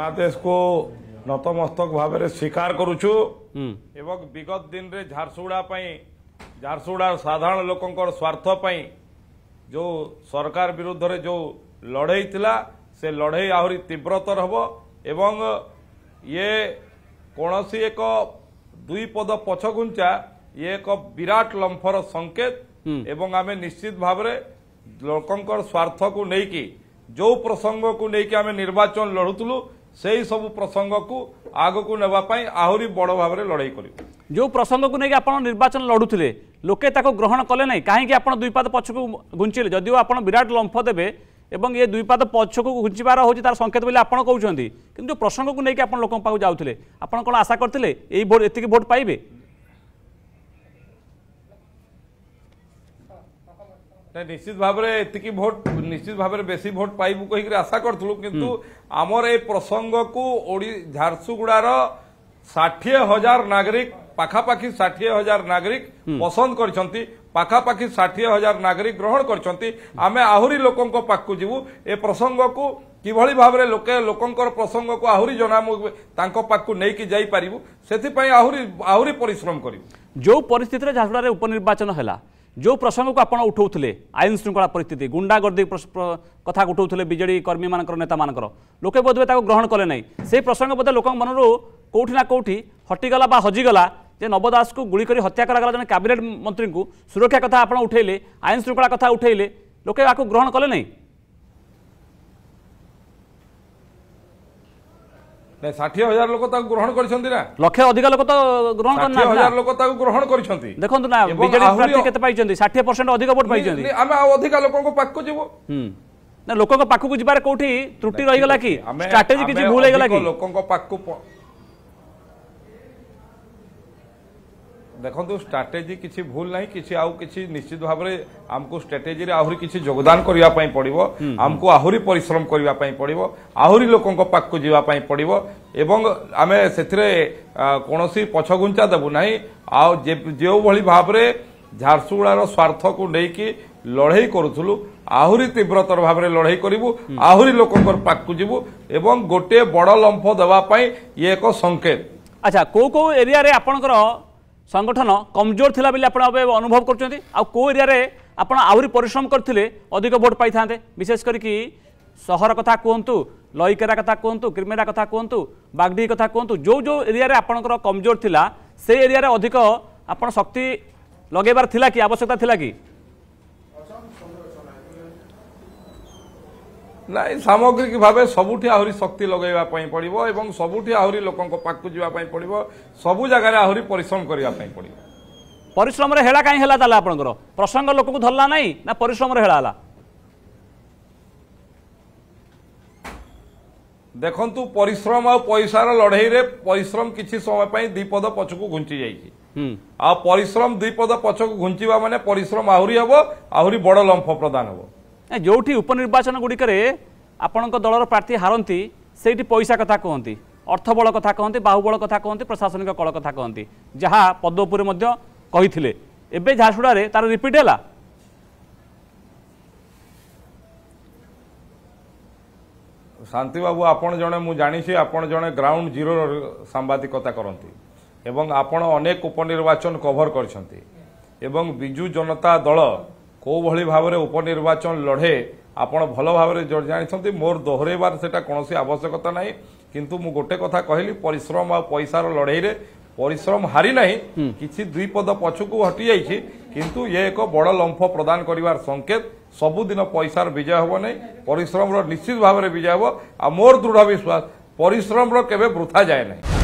বাংলাদেশকে নতমস্তক ভাবে স্বীকার করুছু এবং বিগত দিনে ঝারসুগুড়া ঝারসুগুড়ার সাধারণ লোক স্বার্থ যে সরকার বিরুদ্ধে যে লড়াই লা সে লড়াই আহরি তীব্রতর হব এবং ইয়ে কোণী এক দুই পদ পছগুঞ্চা ইয়ে এক বিরাট লম্ফর সংকেত এবং আমি নিশ্চিত ভাবে লোকর স্বার্থক নেই যে প্রসঙ্গক নেই আমি নির্বাচন লড়ুলু ସେହି ସବୁ ପ୍ରସଙ୍ଗକୁ ଆଗକୁ ନେବା ପାଇଁ ଆହୁରି ବଡ଼ ଭାବରେ ଲଢ଼େଇ କରିବୁ ଯେଉଁ ପ୍ରସଙ୍ଗକୁ ନେଇକି ଆପଣ ନିର୍ବାଚନ ଲଢ଼ୁଥିଲେ ଲୋକେ ତାକୁ ଗ୍ରହଣ କଲେ ନାହିଁ କାହିଁକି ଆପଣ ଦୁଇ ପାଦ ପଛକୁ ଘୁଞ୍ଚିଲେ ଯଦିଓ ଆପଣ ବିରାଟ ଲମ୍ଫ ଦେବେ ଏବଂ ଏ ଦୁଇ ପାଦ ପଛକୁ ଘୁଞ୍ଚିବାର ହେଉଛି ତାର ସଂକେତ ବୋଲି ଆପଣ କହୁଛନ୍ତି କିନ୍ତୁ ଯେଉଁ ପ୍ରସଙ୍ଗକୁ ନେଇକି ଆପଣ ଲୋକଙ୍କ ପାଖକୁ ଯାଉଥିଲେ ଆପଣ କ'ଣ ଆଶା କରିଥିଲେ ଏଇ ଭୋଟ ଏତିକି ଭୋଟ ପାଇବେ ନାଇଁ ନିଶ୍ଚିତ ଭାବରେ ଏତିକି ଭୋଟ ନିଶ୍ଚିତ ଭାବରେ ବେଶୀ ଭୋଟ ପାଇବୁ କହିକିରି ଆଶା କରିଥିଲୁ କିନ୍ତୁ ଆମର ଏ ପ୍ରସଙ୍ଗକୁ ଝାରସୁଗୁଡ଼ାର ଷାଠିଏ ହଜାର ନାଗରିକ ପାଖାପାଖି ଷାଠିଏ ହଜାର ନାଗରିକ ପସନ୍ଦ କରିଛନ୍ତି ପାଖାପାଖି ଷାଠିଏ ହଜାର ନାଗରିକ ଗ୍ରହଣ କରିଛନ୍ତି ଆମେ ଆହୁରି ଲୋକଙ୍କ ପାଖକୁ ଯିବୁ ଏ ପ୍ରସଙ୍ଗକୁ কিভাবে ভাবে লোকে লোকর প্রসঙ্গক আহরি জনামু তাঁক পাখু নেই যাইপারু সে আহরি আহরি পরিশ্রম করবু যে পরিস্থিতি ঝারসুড়ার উপনির্বাচন হলা ଯେଉଁ ପ୍ରସଙ୍ଗକୁ ଆପଣ ଉଠାଉଥିଲେ ଆଇନ ଶୃଙ୍ଖଳା ପରିସ୍ଥିତି ଗୁଣ୍ଡାଗର୍ଦ୍ଦୀ କଥା ଉଠାଉଥିଲେ ବିଜେଡ଼ି କର୍ମୀମାନଙ୍କର ନେତାମାନଙ୍କର ଲୋକେ ବୋଧହୁଏ ତାକୁ ଗ୍ରହଣ କଲେ ନାହିଁ ସେ ପ୍ରସଙ୍ଗ ବୋଧେ ଲୋକଙ୍କ ମନରୁ କେଉଁଠି ନା କେଉଁଠି ହଟିଗଲା ବା ହଜିଗଲା ଯେ ନବ ଦାସକୁ ଗୁଳି କରି ହତ୍ୟା କରାଗଲା ଜଣେ କ୍ୟାବିନେଟ୍ ମନ୍ତ୍ରୀଙ୍କୁ ସୁରକ୍ଷା କଥା ଆପଣ ଉଠାଇଲେ ଆଇନ ଶୃଙ୍ଖଳା କଥା ଉଠାଇଲେ ଲୋକେ ଏହାକୁ ଗ୍ରହଣ କଲେ ନାହିଁ ନାଇଁ ଷାଠିଏ ହଜାର ଲୋକ ତାକୁ ଗ୍ରହଣ କରିଛନ୍ତି ନା ଲକ୍ଷେ ଅଧିକ ଲୋକ ତ ଗ୍ରହଣ କରିନାହାନ୍ତି ହଜାର ଲୋକ ତାକୁ ଗ୍ରହଣ କରିଛନ୍ତି ଦେଖନ୍ତୁ ନା ବିଜେଡି ପ୍ରାର୍ଥୀ କେତେ ପାଇଛନ୍ତି ଷାଠିଏ ପରସେଣ୍ଟ ଅଧିକ ଭୋଟ ପାଇଛନ୍ତି ଆମେ ଆଉ ଅଧିକା ଲୋକଙ୍କ ପାଖକୁ ଯିବୁ ନା ଲୋକଙ୍କ ପାଖକୁ ଯିବାର କୋଉଠି ତ୍ରୁଟି ରହିଗଲା କି ଷ୍ଟ୍ରାଟେଜି କିଛି ଭୁଲ ହେଇଗଲା କି ଲୋକଙ୍କ ପାଖକୁ ଦେଖନ୍ତୁ ଷ୍ଟ୍ରାଟେଜି କିଛି ଭୁଲ ନାହିଁ କିଛି ଆଉ କିଛି ନିଶ୍ଚିତ ଭାବରେ ଆମକୁ ଷ୍ଟ୍ରାଟେଜିରେ ଆହୁରି କିଛି ଯୋଗଦାନ କରିବା ପାଇଁ ପଡ଼ିବ ଆମକୁ ଆହୁରି ପରିଶ୍ରମ କରିବା ପାଇଁ ପଡ଼ିବ ଆହୁରି ଲୋକଙ୍କ ପାଖକୁ ଯିବା ପାଇଁ ପଡ଼ିବ ଏବଂ ଆମେ ସେଥିରେ କୌଣସି ପଛଘୁଞ୍ଚା ଦେବୁ ନାହିଁ ଆଉ ଯେଉଁଭଳି ଭାବରେ ଝାରସୁଗୁଡ଼ାର ସ୍ୱାର୍ଥକୁ ନେଇକି ଲଢ଼େଇ କରୁଥିଲୁ ଆହୁରି ତୀବ୍ରତର ଭାବରେ ଲଢ଼େଇ କରିବୁ ଆହୁରି ଲୋକଙ୍କର ପାଖକୁ ଯିବୁ ଏବଂ ଗୋଟିଏ ବଡ଼ ଲମ୍ଫ ଦେବା ପାଇଁ ଇଏ ଏକ ସଂକେତ ଆଚ୍ଛା କେଉଁ କେଉଁ ଏରିଆରେ ଆପଣଙ୍କର সংগঠন কমজোর লা বলে আপনার এবার অনুভব করছেন আো এরিয়ার আপনার আহরি পরিশ্রম করলে অধিক ভোট পাই থাকে বিশেষ করি সহর কথা কুহতু লইকেরা কথা কুহতু ক্রিমেরা কথা কুহতু বাগডি কথা কুহতু যে যে এরিয়ার আপনার কমজোর লা সেই এরিয়ার অধিক আপনার শক্তি লগাইবার লা কি আবশ্যকতা লা কি ନାଇଁ ସାମଗ୍ରିକ ଭାବେ ସବୁଠି ଆହୁରି ଶକ୍ତି ଲଗାଇବା ପାଇଁ ପଡ଼ିବ ଏବଂ ସବୁଠି ଆହୁରି ଲୋକଙ୍କ ପାଖକୁ ଯିବା ପାଇଁ ପଡ଼ିବ ସବୁ ଜାଗାରେ ଆହୁରି ପରିଶ୍ରମ କରିବା ପାଇଁ ପଡ଼ିବ ପରିଶ୍ରମରେ ହେଳା କାହିଁ ହେଲା ତାହେଲେ ଆପଣଙ୍କର ପ୍ରସଙ୍ଗ ଲୋକଙ୍କୁ ଧରିଲା ନାହିଁ ନା ପରିଶ୍ରମରେ ହେଳା ହେଲା ଦେଖନ୍ତୁ ପରିଶ୍ରମ ଆଉ ପଇସାର ଲଢ଼େଇରେ ପରିଶ୍ରମ କିଛି ସମୟ ପାଇଁ ଦୁଇ ପଦ ପଛକୁ ଘୁଞ୍ଚି ଯାଇଛି ଆଉ ପରିଶ୍ରମ ଦୁଇ ପଦ ପଛକୁ ଘୁଞ୍ଚିବା ମାନେ ପରିଶ୍ରମ ଆହୁରି ହେବ ଆହୁରି ବଡ଼ ଲମ୍ଫ ପ୍ରଦାନ ହେବ ଯେଉଁଠି ଉପନିର୍ବାଚନ ଗୁଡ଼ିକରେ ଆପଣଙ୍କ ଦଳର ପ୍ରାର୍ଥୀ ହାରନ୍ତି ସେଇଠି ପଇସା କଥା କୁହନ୍ତି ଅର୍ଥବଳ କଥା କହନ୍ତି ବାହୁବଳ କଥା କୁହନ୍ତି ପ୍ରଶାସନିକ କଳ କଥା କହନ୍ତି ଯାହା ପଦ ଉପରେ ମଧ୍ୟ କହିଥିଲେ ଏବେ ଝାରସୁଡ଼ାରେ ତାର ରିପିଟ୍ ହେଲା ଶାନ୍ତି ବାବୁ ଆପଣ ଜଣେ ମୁଁ ଜାଣିଛି ଆପଣ ଜଣେ ଗ୍ରାଉଣ୍ଡ ଜିରୋର ସାମ୍ବାଦିକତା କରନ୍ତି ଏବଂ ଆପଣ ଅନେକ ଉପନିର୍ବାଚନ କଭର କରିଛନ୍ତି ଏବଂ ବିଜୁ ଜନତା ଦଳ କେଉଁଭଳି ଭାବରେ ଉପନିର୍ବାଚନ ଲଢ଼େ ଆପଣ ଭଲ ଭାବରେ ଜାଣିଛନ୍ତି ମୋର ଦୋହରେଇବାର ସେଇଟା କୌଣସି ଆବଶ୍ୟକତା ନାହିଁ କିନ୍ତୁ ମୁଁ ଗୋଟେ କଥା କହିଲି ପରିଶ୍ରମ ଆଉ ପଇସାର ଲଢ଼େଇରେ ପରିଶ୍ରମ ହାରି ନାହିଁ କିଛି ଦୁଇ ପଦ ପଛକୁ ହଟି ଯାଇଛି କିନ୍ତୁ ଇଏ ଏକ ବଡ଼ ଲମ୍ଫ ପ୍ରଦାନ କରିବାର ସଂକେତ ସବୁଦିନ ପଇସାର ବିଜୟ ହେବ ନାହିଁ ପରିଶ୍ରମର ନିଶ୍ଚିତ ଭାବରେ ବିଜୟ ହେବ ଆଉ ମୋର ଦୃଢ଼ ବିଶ୍ୱାସ ପରିଶ୍ରମର କେବେ ବୃଥା ଯାଏ ନାହିଁ